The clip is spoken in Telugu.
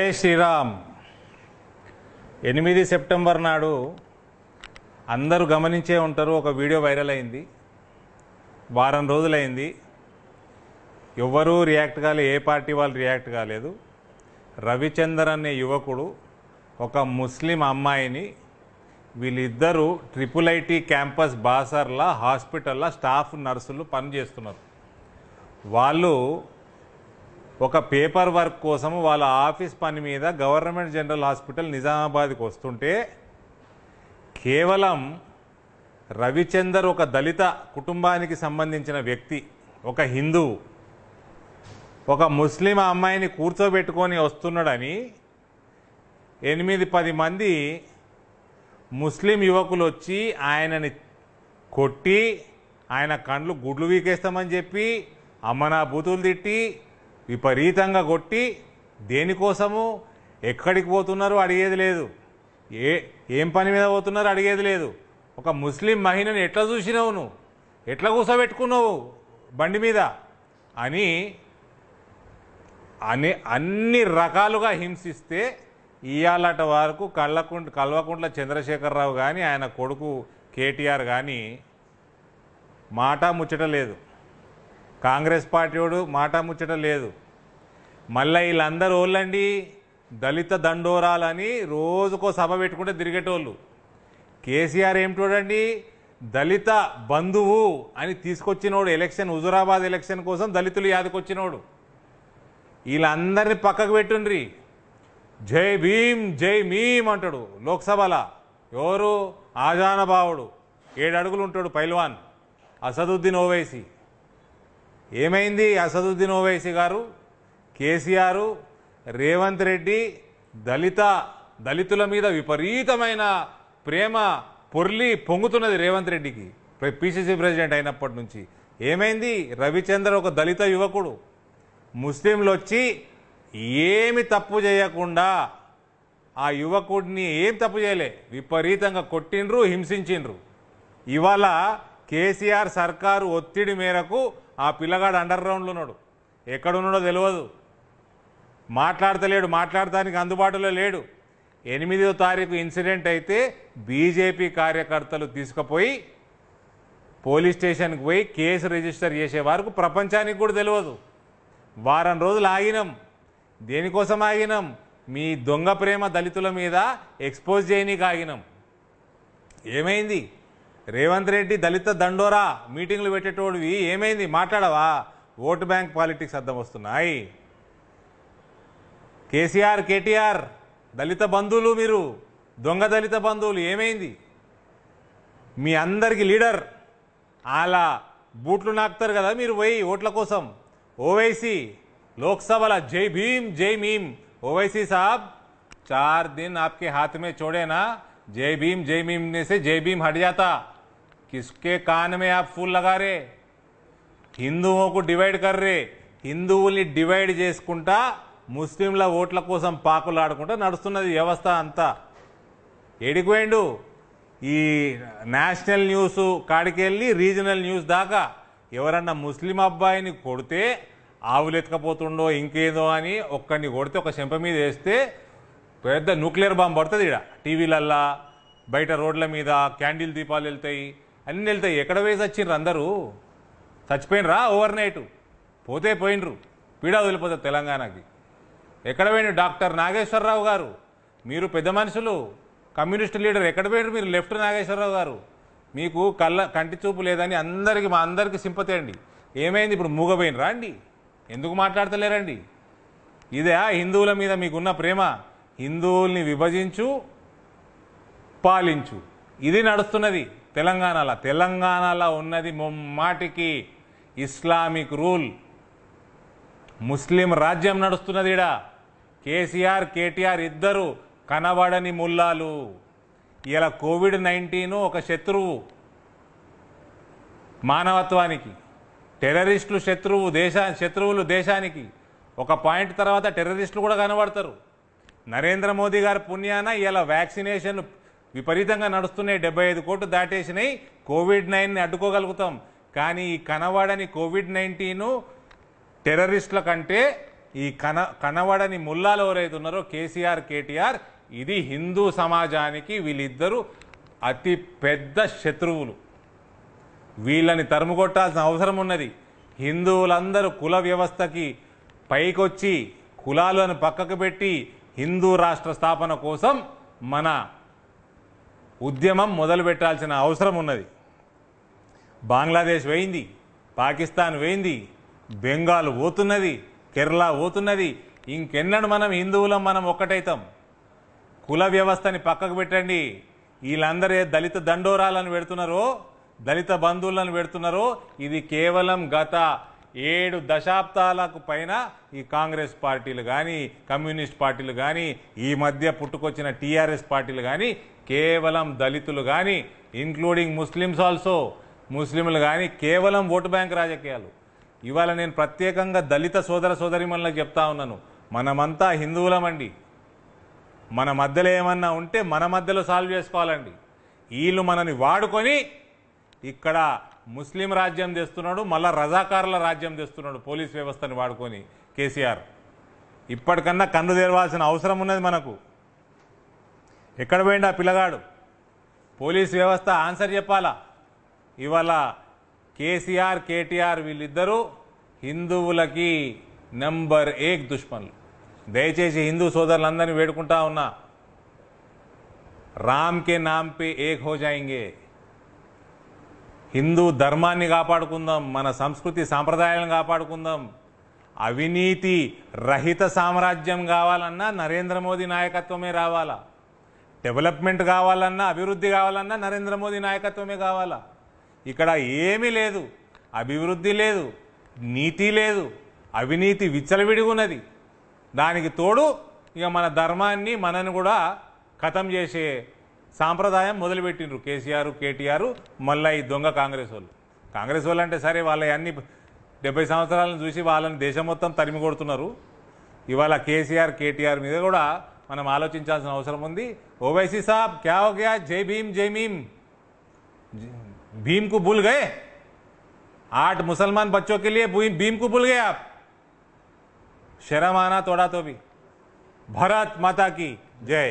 జై శ్రీరామ్ ఎనిమిది సెప్టెంబర్ నాడు అందరూ గమనించే ఉంటారు ఒక వీడియో వైరల్ అయింది వారం రోజులైంది ఎవ్వరూ రియాక్ట్ కాలే ఏ పార్టీ వాళ్ళు రియాక్ట్ కాలేదు రవిచందర్ అనే యువకుడు ఒక ముస్లిం అమ్మాయిని వీళ్ళిద్దరూ ట్రిపుల్ ఐటీ క్యాంపస్ బాసర్ల హాస్పిటల్లో స్టాఫ్ నర్సులు పనిచేస్తున్నారు వాళ్ళు ఒక పేపర్ వర్క్ కోసం వాళ్ళ ఆఫీస్ పని మీద గవర్నమెంట్ జనరల్ హాస్పిటల్ నిజామాబాద్కి వస్తుంటే కేవలం రవిచందర్ ఒక దళిత కుటుంబానికి సంబంధించిన వ్యక్తి ఒక హిందూ ఒక ముస్లిం అమ్మాయిని కూర్చోబెట్టుకొని వస్తున్నాడని ఎనిమిది పది మంది ముస్లిం యువకులు వచ్చి ఆయనని కొట్టి ఆయన కండ్లు గుడ్లు వీకేస్తామని చెప్పి నా బూతులు తిట్టి విపరీతంగా కొట్టి దేనికోసము ఎక్కడికి పోతున్నారు అడిగేది లేదు ఏ ఏం పని మీద పోతున్నారు అడిగేది లేదు ఒక ముస్లిం మహిళని ఎట్లా చూసినావు నువ్వు ఎట్లా కూసబెట్టుకున్నావు బండి మీద అని అని అన్ని రకాలుగా హింసిస్తే ఇయాలట వరకు కళ్ళకుంట కల్వకుంట్ల చంద్రశేఖరరావు కానీ ఆయన కొడుకు కేటీఆర్ కానీ మాట ముచ్చట లేదు కాంగ్రెస్ పార్టీ వాడు మాట ముచ్చట లేదు మళ్ళీ వీళ్ళందరూ ఓళ్ళండి దళిత దండోరాలని రోజుకో సభ పెట్టుకుంటే తిరిగేటోళ్ళు కేసీఆర్ ఏమిటోడండి దళిత బంధువు అని తీసుకొచ్చినోడు ఎలక్షన్ హుజురాబాద్ ఎలక్షన్ కోసం దళితులు యాదకొచ్చినోడు వీళ్ళందరినీ పక్కకు పెట్టుండ్రి జై భీమ్ జై మీం అంటాడు లోక్సభలో ఎవరు ఆజానబావుడు ఏడు అడుగులు ఉంటాడు పైల్వాన్ అసదుద్దీన్ ఓవైసీ ఏమైంది అసదుద్దీన్ ఓవైసీ గారు కేసీఆర్ రేవంత్ రెడ్డి దళిత దళితుల మీద విపరీతమైన ప్రేమ పొర్లి పొంగుతున్నది రేవంత్ రెడ్డికి పిసిసి ప్రెసిడెంట్ అయినప్పటి నుంచి ఏమైంది రవిచంద్ర ఒక దళిత యువకుడు ముస్లింలు వచ్చి ఏమి తప్పు చేయకుండా ఆ యువకుడిని ఏం తప్పు చేయలే విపరీతంగా కొట్టిండ్రు హింసించిండ్రు ఇవాళ కేసీఆర్ సర్కారు ఒత్తిడి మేరకు ఆ పిల్లగాడు అండర్ గ్రౌండ్లో ఉన్నాడు ఎక్కడున్నాడో తెలియదు మాట్లాడతలేడు మాట్లాడటానికి అందుబాటులో లేడు ఎనిమిదో తారీఖు ఇన్సిడెంట్ అయితే బీజేపీ కార్యకర్తలు తీసుకుపోయి పోలీస్ స్టేషన్కి పోయి కేసు రిజిస్టర్ చేసే వరకు ప్రపంచానికి కూడా తెలియదు వారం రోజులు ఆగినాం దేనికోసం ఆగినాం మీ దొంగ ప్రేమ దళితుల మీద ఎక్స్పోజ్ చేయనీకి ఆగినాం ఏమైంది రేవంత్ రెడ్డి దళిత దండోరా మీటింగ్లు పెట్టేటోడివి ఏమైంది మాట్లాడవా ఓటు బ్యాంక్ పాలిటిక్స్ అర్థం వస్తున్నాయి కేసీఆర్ కేటీఆర్ దళిత బంధువులు మీరు దొంగ దళిత బంధువులు ఏమైంది మీ అందరికీ లీడర్ అలా బూట్లు నాకుతారు కదా మీరు పోయి ఓట్ల కోసం ఓవైసీ లోక్సభల జై భీమ్ జై మీమ్ ఓవైసీ సాబ్ చార్ దిన్ ఆప్కే హాత్మే చోడేనా జై భీమ్ జై भीम ने से जय भीम हट जाता किसके कान में आप फूल హిందువుకు డివైడ్ కర్రే హిందువుల్ని డివైడ్ చేసుకుంటా ముస్లింల ఓట్ల కోసం పాకులాడుకుంటా నడుస్తున్నది వ్యవస్థ అంతా ఎడికిపోయిండు ఈ నేషనల్ న్యూస్ కాడికెళ్ళి రీజనల్ న్యూస్ దాకా ఎవరన్నా ముస్లిం అబ్బాయిని కొడితే ఆవులు ఎత్తుకపోతుండో ఇంకేదో అని ఒక్కడిని కొడితే ఒక చెంప మీద వేస్తే పెద్ద న్యూక్లియర్ బాంబు పడుతుంది ఇక్కడ టీవీలల్లా బయట రోడ్ల మీద క్యాండిల్ దీపాలు వెళ్తాయి అన్నీ వెళ్తాయి ఎక్కడ వేసి వచ్చిండ్రు అందరూ చచ్చిపోయినరా ఓవర్ నైట్ పోతే పోయినరు పీడా వదిలిపోతారు తెలంగాణకి ఎక్కడ పోయిన డాక్టర్ నాగేశ్వరరావు గారు మీరు పెద్ద మనుషులు కమ్యూనిస్ట్ లీడర్ ఎక్కడ పోయినారు మీరు లెఫ్ట్ నాగేశ్వరరావు గారు మీకు కళ్ళ కంటి చూపు లేదని అందరికీ మా అందరికీ సింపతి అండి ఏమైంది ఇప్పుడు మూగపోయినరా అండి ఎందుకు మాట్లాడతలేరండి ఇదే హిందువుల మీద మీకున్న ప్రేమ హిందువుల్ని విభజించు పాలించు ఇది నడుస్తున్నది తెలంగాణలో తెలంగాణలో ఉన్నది మొమ్మాటికి ఇస్లామిక్ రూల్ ముస్లిం రాజ్యం నడుస్తున్నది ఇడా కేసీఆర్ కేటీఆర్ ఇద్దరు కనబడని ముల్లాలు ఇలా కోవిడ్ నైన్టీన్ ఒక శత్రువు మానవత్వానికి టెర్రరిస్టులు శత్రువు దేశా శత్రువులు దేశానికి ఒక పాయింట్ తర్వాత టెర్రరిస్టులు కూడా కనబడతారు నరేంద్ర మోదీ గారి పుణ్యాన ఇలా వ్యాక్సినేషన్ విపరీతంగా నడుస్తున్నాయి డెబ్బై ఐదు కోట్లు దాటేసినాయి కోవిడ్ నైన్ని అడ్డుకోగలుగుతాం కానీ ఈ కనవాడని కోవిడ్ నైన్టీను టెర్రరిస్టుల కంటే ఈ కన కనవడని ముల్లాలు ఎవరైతే ఉన్నారో కేసీఆర్ కేటీఆర్ ఇది హిందూ సమాజానికి వీళ్ళిద్దరూ అతి పెద్ద శత్రువులు వీళ్ళని తరుముకొట్టాల్సిన అవసరం ఉన్నది హిందువులందరూ కుల వ్యవస్థకి పైకొచ్చి కులాలను పక్కకు పెట్టి హిందూ రాష్ట్ర స్థాపన కోసం మన ఉద్యమం మొదలుపెట్టాల్సిన అవసరం ఉన్నది బంగ్లాదేశ్ వేయింది పాకిస్తాన్ వేయింది బెంగాల్ పోతున్నది కేరళ పోతున్నది ఇంకెన్నడు మనం హిందువులం మనం ఒక్కటైతాం కుల వ్యవస్థని పక్కకు పెట్టండి వీళ్ళందరూ దళిత దండోరాలను పెడుతున్నారో దళిత బంధువులను పెడుతున్నారో ఇది కేవలం గత ఏడు దశాబ్దాలకు పైన ఈ కాంగ్రెస్ పార్టీలు కానీ కమ్యూనిస్ట్ పార్టీలు కానీ ఈ మధ్య పుట్టుకొచ్చిన టీఆర్ఎస్ పార్టీలు కానీ కేవలం దళితులు కానీ ఇంక్లూడింగ్ ముస్లిమ్స్ ఆల్సో ముస్లింలు కానీ కేవలం ఓటు బ్యాంక్ రాజకీయాలు ఇవాళ నేను ప్రత్యేకంగా దళిత సోదర సోదరిమణులకు చెప్తా ఉన్నాను మనమంతా హిందువులమండి మన మధ్యలో ఏమన్నా ఉంటే మన మధ్యలో సాల్వ్ చేసుకోవాలండి వీళ్ళు మనని వాడుకొని ఇక్కడ ముస్లిం రాజ్యం తెస్తున్నాడు మళ్ళా రజాకారుల రాజ్యం తెస్తున్నాడు పోలీస్ వ్యవస్థని వాడుకొని కేసీఆర్ ఇప్పటికన్నా కన్ను తెరవాల్సిన అవసరం ఉన్నది మనకు ఎక్కడ పోయిండు ఆ పిల్లగాడు పోలీస్ వ్యవస్థ ఆన్సర్ చెప్పాలా ఇవాళ కేసీఆర్ కేటీఆర్ వీళ్ళిద్దరూ హిందువులకి నెంబర్ ఏక్ దుష్మన్లు దయచేసి హిందూ సోదరులందరినీ వేడుకుంటా ఉన్నా రామ్ కే నామ్ పే ఏక్ హోజాయింగే హిందూ ధర్మాన్ని కాపాడుకుందాం మన సంస్కృతి సాంప్రదాయాలను కాపాడుకుందాం అవినీతి రహిత సామ్రాజ్యం కావాలన్నా నరేంద్ర మోదీ నాయకత్వమే రావాలా డెవలప్మెంట్ కావాలన్నా అభివృద్ధి కావాలన్నా నరేంద్ర మోదీ నాయకత్వమే కావాలా ఇక్కడ ఏమీ లేదు అభివృద్ధి లేదు నీతి లేదు అవినీతి విచ్చలవిడిగున్నది దానికి తోడు ఇక మన ధర్మాన్ని మనని కూడా ఖతం చేసే సాంప్రదాయం మొదలుపెట్టినారు కేసీఆర్ కేటీఆర్ మళ్ళా ఈ దొంగ కాంగ్రెస్ వాళ్ళు కాంగ్రెస్ వాళ్ళు అంటే సరే వాళ్ళ అన్ని డెబ్బై సంవత్సరాలను చూసి వాళ్ళని దేశం మొత్తం తరిమి కొడుతున్నారు ఇవాళ కేసీఆర్ కేటీఆర్ మీద కూడా మనం ఆలోచించాల్సిన అవసరం ఉంది ఓవైసీ సాబ్ క్యా ఓ క్యా జై భీమ్ జై భీమ్ భీమ్ కు భూల్ గయే ఆట్ ముసల్మాన్ బచ్చోకి के लिए भीम को भूल శరమానా आप భరత్ మాతాకి జై